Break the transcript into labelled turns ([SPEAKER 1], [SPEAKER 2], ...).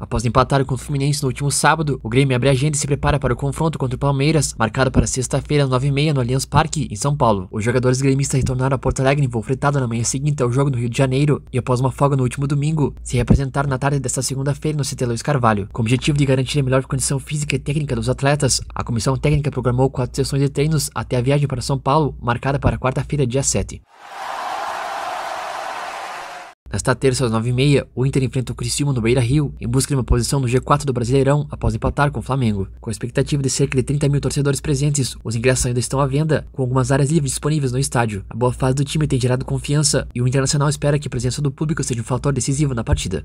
[SPEAKER 1] Após empatar com o Fluminense no último sábado, o Grêmio abre a agenda e se prepara para o confronto contra o Palmeiras, marcado para sexta-feira às 9h30 no Allianz Parque, em São Paulo. Os jogadores gremistas retornaram a Porto Alegre em voo fretado na manhã seguinte ao jogo no Rio de Janeiro e após uma folga no último domingo, se representaram na tarde desta segunda-feira no CT Luiz Carvalho. Com o objetivo de garantir a melhor condição física e técnica dos atletas, a comissão técnica programou quatro sessões de treinos até a viagem para São Paulo, marcada para quarta-feira, dia 7. Nesta terça às 9h30, o Inter enfrenta o Criciúma no Beira-Rio em busca de uma posição no G4 do Brasileirão após empatar com o Flamengo. Com a expectativa de cerca de 30 mil torcedores presentes, os ingressos ainda estão à venda, com algumas áreas livres disponíveis no estádio. A boa fase do time tem gerado confiança e o Internacional espera que a presença do público seja um fator decisivo na partida.